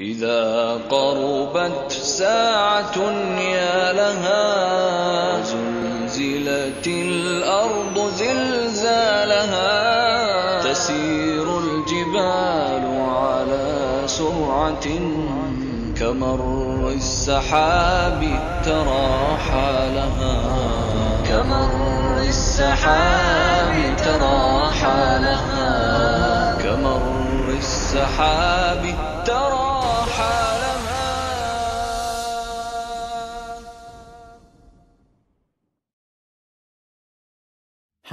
إذا قربت ساعة يا لها زلزلت الأرض زلزالها تسير الجبال على سرعة كمر السحاب ترى حالها كمر السحاب ترى حالها كمر السحاب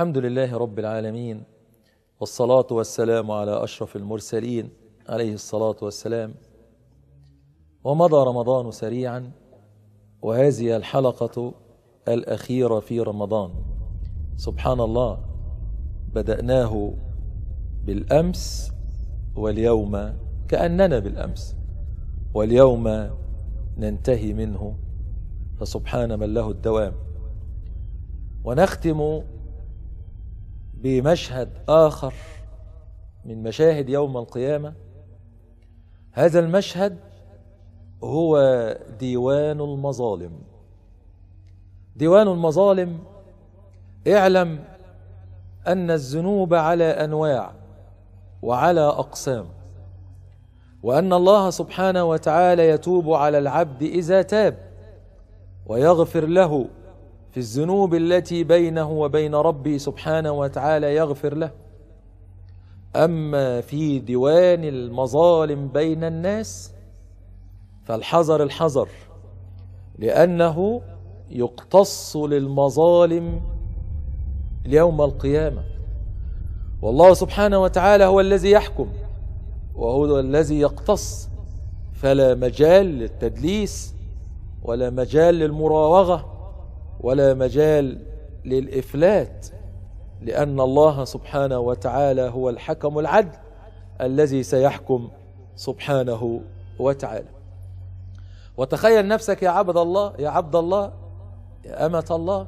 الحمد لله رب العالمين والصلاة والسلام على أشرف المرسلين عليه الصلاة والسلام ومضى رمضان سريعا وهذه الحلقة الأخيرة في رمضان سبحان الله بدأناه بالأمس واليوم كأننا بالأمس واليوم ننتهي منه فسبحان من له الدوام ونختم بمشهد آخر من مشاهد يوم القيامة هذا المشهد هو ديوان المظالم ديوان المظالم اعلم أن الذنوب على أنواع وعلى أقسام وأن الله سبحانه وتعالى يتوب على العبد إذا تاب ويغفر له في الذنوب التي بينه وبين ربي سبحانه وتعالى يغفر له أما في ديوان المظالم بين الناس فالحذر الحذر لأنه يقتص للمظالم يوم القيامة والله سبحانه وتعالى هو الذي يحكم وهو الذي يقتص فلا مجال للتدليس ولا مجال للمراوغة ولا مجال للإفلات لأن الله سبحانه وتعالى هو الحكم العدل الذي سيحكم سبحانه وتعالى وتخيل نفسك يا عبد الله يا عبد الله يا أمة الله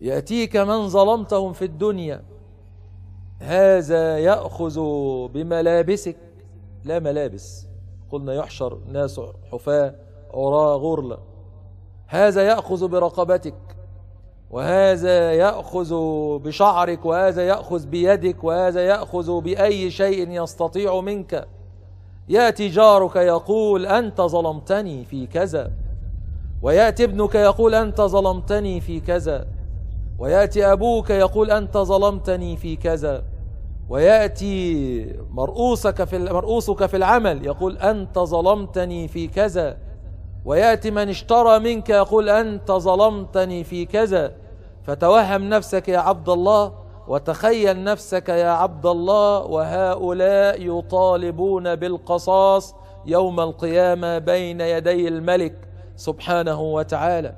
يأتيك من ظلمتهم في الدنيا هذا يأخذ بملابسك لا ملابس قلنا يحشر ناس حفاة عراة غرلة هذا يأخذ برقبتك وهذا يأخذ بشعرك وهذا يأخذ بيدك وهذا يأخذ بأي شيء يستطيع منك يأتي جارك يقول أنت ظلمتني في كذا ويأتي ابنك يقول أنت ظلمتني في كذا ويأتي أبوك يقول أنت ظلمتني في كذا ويأتي مرؤوسك في مرؤوسك في العمل يقول أنت ظلمتني في كذا ويأتي من اشترى منك يقول أنت ظلمتني في كذا فتوهم نفسك يا عبد الله وتخيل نفسك يا عبد الله وهؤلاء يطالبون بالقصاص يوم القيامة بين يدي الملك سبحانه وتعالى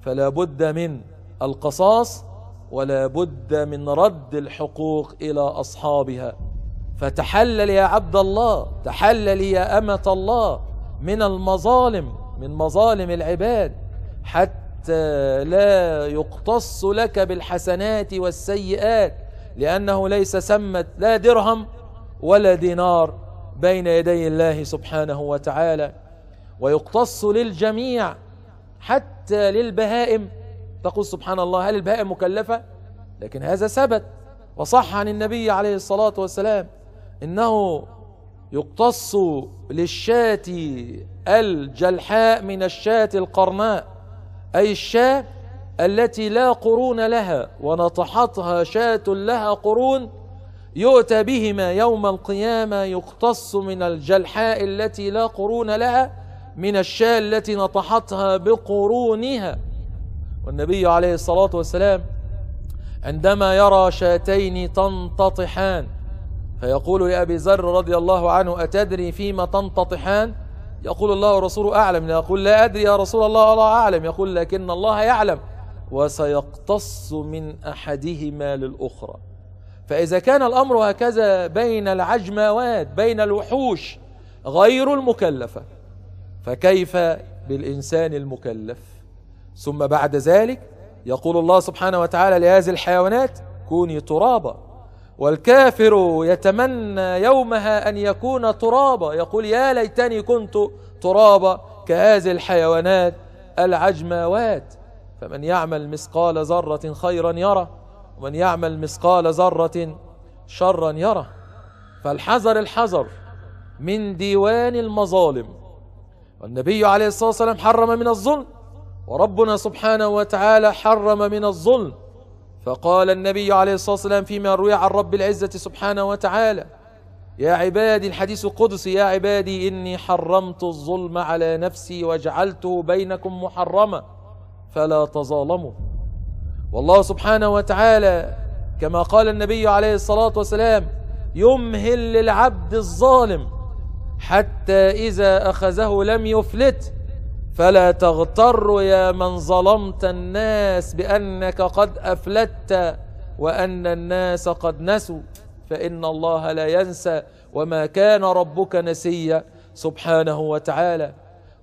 فلا بد من القصاص ولا بد من رد الحقوق إلى أصحابها فتحلل يا عبد الله تحلل يا أمة الله من المظالم من مظالم العباد حتى لا يقتص لك بالحسنات والسيئات لأنه ليس سمت لا درهم ولا دينار بين يدي الله سبحانه وتعالى ويقتص للجميع حتى للبهائم تقول سبحان الله هل البهائم مكلفة لكن هذا ثبت وصح عن النبي عليه الصلاة والسلام إنه يقتص للشاة الجلحاء من الشاة القرناء أي الشاة التي لا قرون لها ونطحتها شاة لها قرون يؤتى بهما يوم القيامة يقتص من الجلحاء التي لا قرون لها من الشاة التي نطحتها بقرونها والنبي عليه الصلاة والسلام عندما يرى شاتين تنتطحان فيقول لأبي ذر رضي الله عنه أتدري فيما تنتطحان يقول الله ورسوله أعلم يقول لا أدري يا رسول الله الله أعلم يقول لكن الله يعلم وسيقتص من أحدهما للأخرى فإذا كان الأمر هكذا بين العجموات بين الوحوش غير المكلفة فكيف بالإنسان المكلف ثم بعد ذلك يقول الله سبحانه وتعالى لهذه الحيوانات كوني ترابا والكافر يتمنى يومها أن يكون ترابا يقول يا ليتني كنت ترابا كهذه الحيوانات العجماوات فمن يعمل مثقال ذرة خيرا يره ومن يعمل مثقال ذرة شرا يره فالحذر الحذر من ديوان المظالم والنبي عليه الصلاة والسلام حرم من الظلم وربنا سبحانه وتعالى حرم من الظلم فقال النبي عليه الصلاة والسلام فيما روي عن رب العزة سبحانه وتعالى يا عبادي الحديث القدسي يا عبادي إني حرمت الظلم على نفسي وجعلته بينكم محرما فلا تظالموا والله سبحانه وتعالى كما قال النبي عليه الصلاة والسلام يمهل للعبد الظالم حتى إذا أخذه لم يفلت فلا تغتر يا من ظلمت الناس بأنك قد أفلتت وأن الناس قد نسوا فإن الله لا ينسى وما كان ربك نسيا سبحانه وتعالى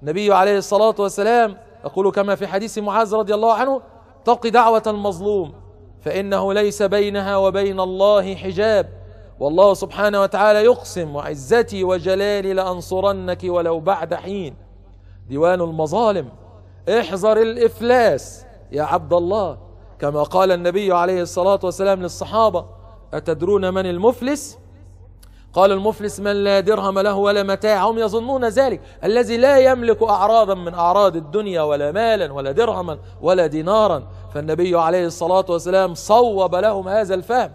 النبي عليه الصلاة والسلام يقول كما في حديث معاذ رضي الله عنه تق دعوة المظلوم فإنه ليس بينها وبين الله حجاب والله سبحانه وتعالى يقسم وعزتي وجلالي لأنصرنك ولو بعد حين ديوان المظالم احذر الإفلاس يا عبد الله كما قال النبي عليه الصلاة والسلام للصحابة أتدرون من المفلس؟ قال المفلس من لا درهم له ولا متاع هم يظنون ذلك الذي لا يملك أعراضا من أعراض الدنيا ولا مالا ولا درهما ولا دينارا فالنبي عليه الصلاة والسلام صوب لهم هذا الفهم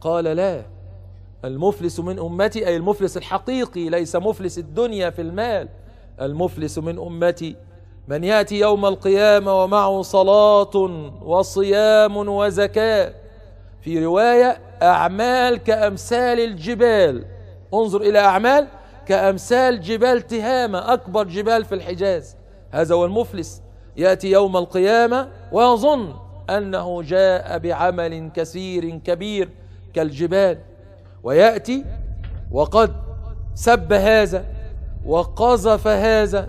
قال لا المفلس من أمتي أي المفلس الحقيقي ليس مفلس الدنيا في المال المفلس من أمتي من يأتي يوم القيامة ومعه صلاة وصيام وزكاة في رواية أعمال كأمثال الجبال انظر إلى أعمال كأمثال جبال تهامة أكبر جبال في الحجاز هذا هو المفلس يأتي يوم القيامة ويظن أنه جاء بعمل كثير كبير كالجبال ويأتي وقد سب هذا وقذف هذا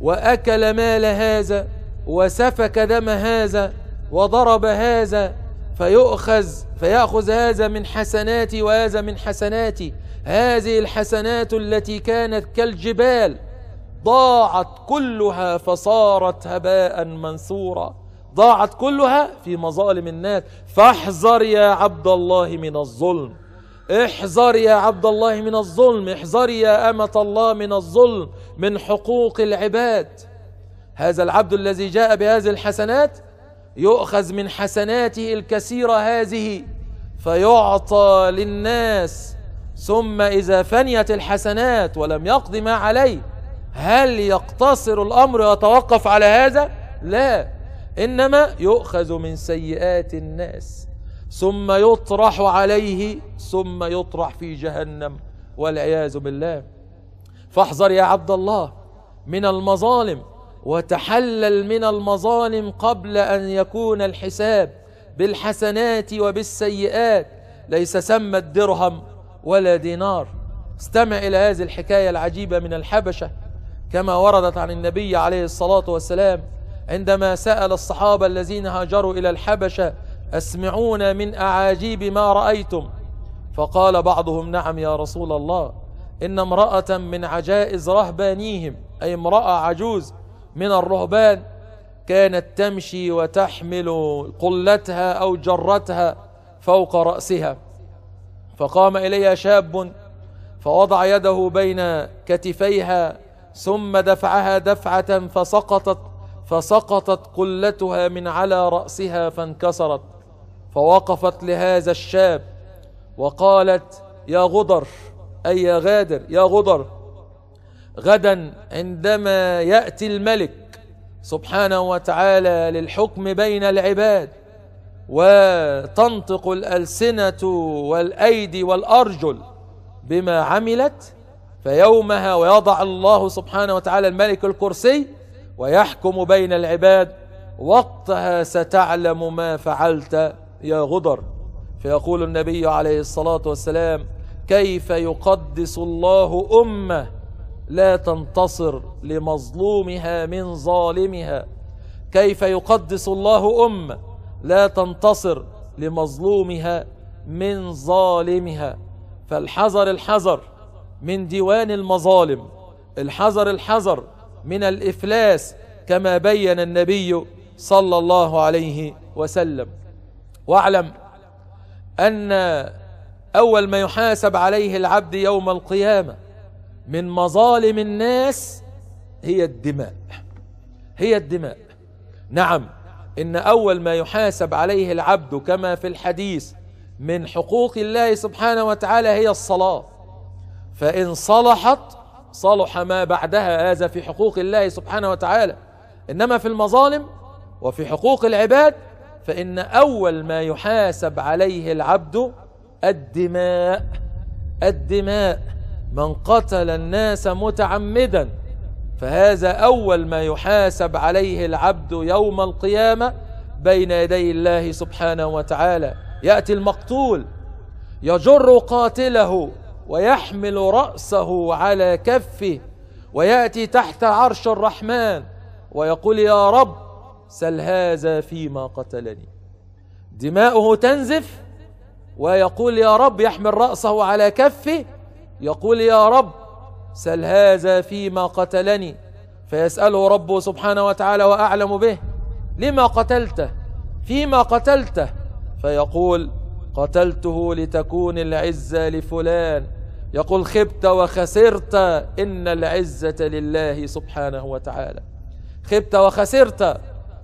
وأكل مال هذا وسفك دم هذا وضرب هذا فيؤخذ فيأخذ هذا من حسناتي وهذا من حسناتي هذه الحسنات التي كانت كالجبال ضاعت كلها فصارت هباء منثورا ضاعت كلها في مظالم الناس فاحذر يا عبد الله من الظلم احذر يا عبد الله من الظلم احذر يا أمة الله من الظلم من حقوق العباد هذا العبد الذي جاء بهذه الحسنات يؤخذ من حسناته الكثيرة هذه فيعطى للناس ثم إذا فنيت الحسنات ولم يقض ما عليه هل يقتصر الأمر ويتوقف على هذا؟ لا إنما يؤخذ من سيئات الناس ثم يطرح عليه ثم يطرح في جهنم والعياذ بالله فاحذر يا عبد الله من المظالم وتحلل من المظالم قبل أن يكون الحساب بالحسنات وبالسيئات ليس ثمة درهم ولا دينار استمع إلى هذه الحكاية العجيبة من الحبشة كما وردت عن النبي عليه الصلاة والسلام عندما سأل الصحابة الذين هاجروا إلى الحبشة أسمعون من أعاجيب ما رأيتم فقال بعضهم نعم يا رسول الله إن امرأة من عجائز رهبانيهم أي امرأة عجوز من الرهبان كانت تمشي وتحمل قلتها أو جرتها فوق رأسها فقام إليها شاب فوضع يده بين كتفيها ثم دفعها دفعة فسقطت فسقطت قلتها من على رأسها فانكسرت فوقفت لهذا الشاب وقالت يا غدر أي يا غادر يا غدر غدا عندما يأتي الملك سبحانه وتعالى للحكم بين العباد وتنطق الألسنة والأيدي والأرجل بما عملت فيومها ويضع الله سبحانه وتعالى الملك الكرسي ويحكم بين العباد وقتها ستعلم ما فعلت يا غدر فيقول النبي عليه الصلاة والسلام كيف يقدس الله أمة لا تنتصر لمظلومها من ظالمها كيف يقدس الله أمة لا تنتصر لمظلومها من ظالمها فالحذر الحذر من ديوان المظالم الحذر الحذر من الإفلاس كما بين النبي صلى الله عليه وسلم واعلم أن أول ما يحاسب عليه العبد يوم القيامة من مظالم الناس هي الدماء هي الدماء نعم إن أول ما يحاسب عليه العبد كما في الحديث من حقوق الله سبحانه وتعالى هي الصلاة فإن صلحت صلح ما بعدها هذا في حقوق الله سبحانه وتعالى إنما في المظالم وفي حقوق العباد فإن أول ما يحاسب عليه العبد الدماء الدماء من قتل الناس متعمدا فهذا أول ما يحاسب عليه العبد يوم القيامة بين يدي الله سبحانه وتعالى يأتي المقتول يجر قاتله ويحمل رأسه على كفه ويأتي تحت عرش الرحمن ويقول يا رب سل هذا فيما قتلني دماؤه تنزف ويقول يا رب يحمل رأسه على كفه يقول يا رب سل هذا فيما قتلني فيسأله ربه سبحانه وتعالى وأعلم به لما قتلته فيما قتلته فيقول قتلته لتكون العزة لفلان يقول خبت وخسرت إن العزة لله سبحانه وتعالى خبت وخسرت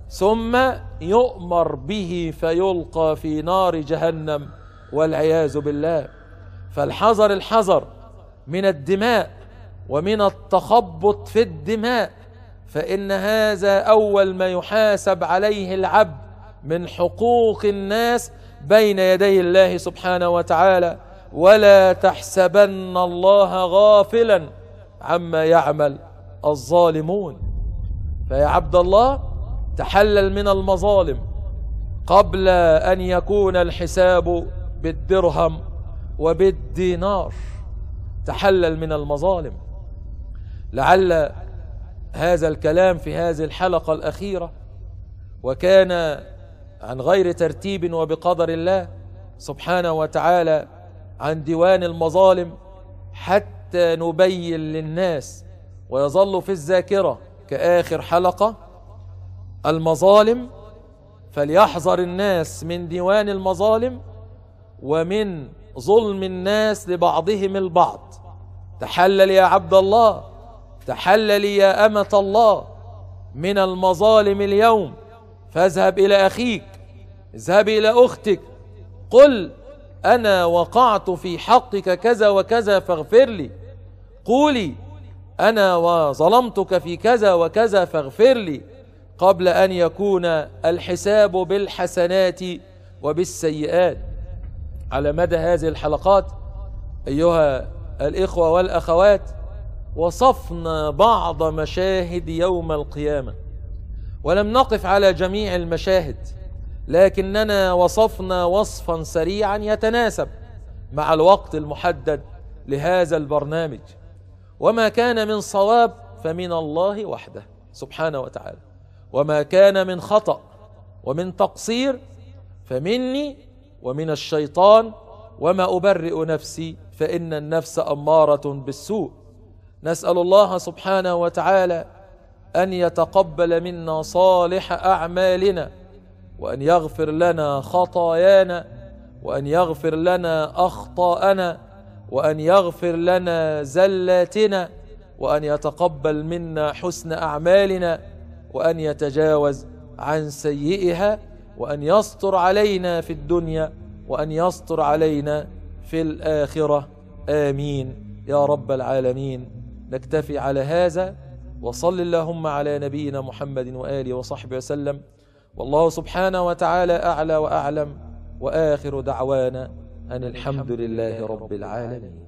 ثم يؤمر به فيلقى في نار جهنم والعياذ بالله فالحذر الحذر من الدماء ومن التخبط في الدماء فإن هذا أول ما يحاسب عليه العبد من حقوق الناس بين يدي الله سبحانه وتعالى ولا تحسبن الله غافلا عما يعمل الظالمون فيا عبد الله تحلل من المظالم قبل أن يكون الحساب بالدرهم وبالدينار تحلل من المظالم لعل هذا الكلام في هذه الحلقة الأخيرة وكان عن غير ترتيب وبقدر الله سبحانه وتعالى عن ديوان المظالم حتى نبين للناس ويظل في الذاكرة كآخر حلقة المظالم فليحذر الناس من ديوان المظالم ومن ظلم الناس لبعضهم البعض تحلل يا عبد الله تحلل يا أمة الله من المظالم اليوم فاذهب إلى أخيك اذهب إلى أختك قل أنا وقعت في حقك كذا وكذا فاغفر لي قولي أنا وظلمتك في كذا وكذا فاغفر لي قبل أن يكون الحساب بالحسنات وبالسيئات على مدى هذه الحلقات أيها الإخوة والأخوات وصفنا بعض مشاهد يوم القيامة ولم نقف على جميع المشاهد لكننا وصفنا وصفا سريعا يتناسب مع الوقت المحدد لهذا البرنامج وما كان من صواب فمن الله وحده سبحانه وتعالى وما كان من خطأ ومن تقصير فمني ومن الشيطان وما أبرئ نفسي فإن النفس أمارة بالسوء نسأل الله سبحانه وتعالى أن يتقبل منا صالح أعمالنا وأن يغفر لنا خطايانا وأن يغفر لنا أخطاءنا وأن يغفر لنا زلاتنا وأن يتقبل منا حسن أعمالنا وأن يتجاوز عن سيئها وأن يستر علينا في الدنيا وأن يستر علينا في الآخرة آمين يا رب العالمين نكتفي على هذا وصل اللهم على نبينا محمد وآله وصحبه وسلم والله سبحانه وتعالى أعلى وأعلم وآخر دعوانا أن الحمد لله رب العالمين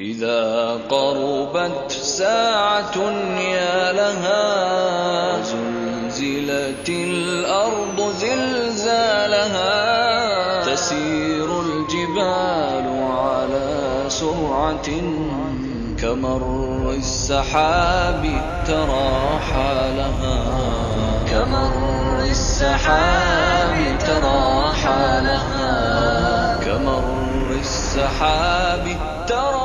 إذا قربت ساعة يا لها زلزلت الأرض زلزالها تسير الجبال على سرعة كمر السحاب ترى حالها كمر السحاب ترى حالها كمر السحاب ترى